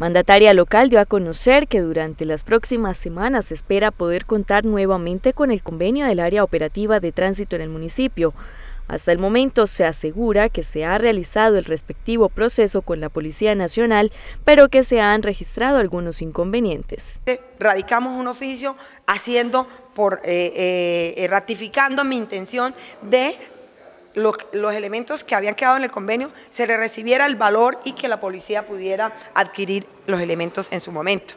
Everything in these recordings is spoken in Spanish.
mandataria local dio a conocer que durante las próximas semanas espera poder contar nuevamente con el convenio del área operativa de tránsito en el municipio. Hasta el momento se asegura que se ha realizado el respectivo proceso con la Policía Nacional, pero que se han registrado algunos inconvenientes. Radicamos un oficio haciendo por eh, eh, eh, ratificando mi intención de los, elementos que habían quedado en el convenio, se le recibiera el valor y que la policía pudiera adquirir los elementos en su momento.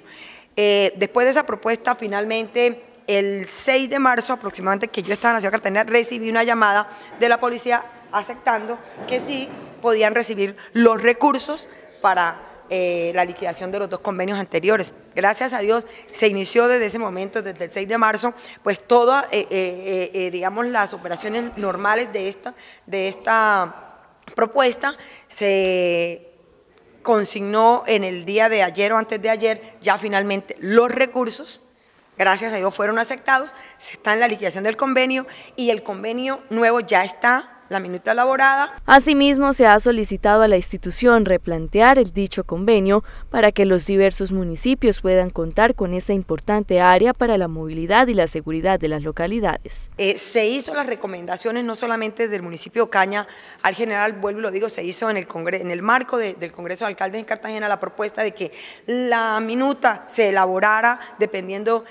Eh, después de esa propuesta, finalmente, el 6 de marzo aproximadamente, que yo estaba en la ciudad de Cartagena, recibí una llamada de la policía aceptando que sí podían recibir los recursos para eh, la liquidación de los dos convenios anteriores. Gracias a Dios se inició desde ese momento, desde el 6 de marzo, pues todas, eh, eh, digamos, las operaciones normales de esta, de esta propuesta se consignó en el día de ayer o antes de ayer ya finalmente los recursos gracias a Dios fueron aceptados, se está en la liquidación del convenio y el convenio nuevo ya está la minuta elaborada. Asimismo, se ha solicitado a la institución replantear el dicho convenio para que los diversos municipios puedan contar con esta importante área para la movilidad y la seguridad de las localidades. Eh, se hizo las recomendaciones no solamente del municipio Caña, al general, vuelvo y lo digo, se hizo en el, en el marco del Congreso de Alcaldes en Cartagena la propuesta de que la minuta se elaborara dependiendo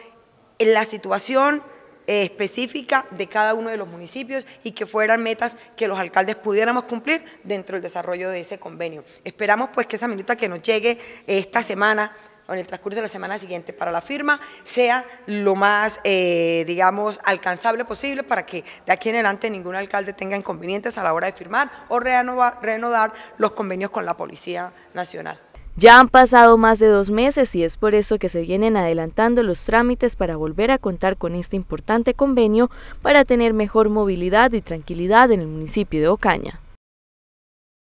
la situación específica de cada uno de los municipios y que fueran metas que los alcaldes pudiéramos cumplir dentro del desarrollo de ese convenio. Esperamos pues que esa minuta que nos llegue esta semana o en el transcurso de la semana siguiente para la firma sea lo más, eh, digamos, alcanzable posible para que de aquí en adelante ningún alcalde tenga inconvenientes a la hora de firmar o reanudar renovar los convenios con la Policía Nacional. Ya han pasado más de dos meses y es por eso que se vienen adelantando los trámites para volver a contar con este importante convenio para tener mejor movilidad y tranquilidad en el municipio de Ocaña.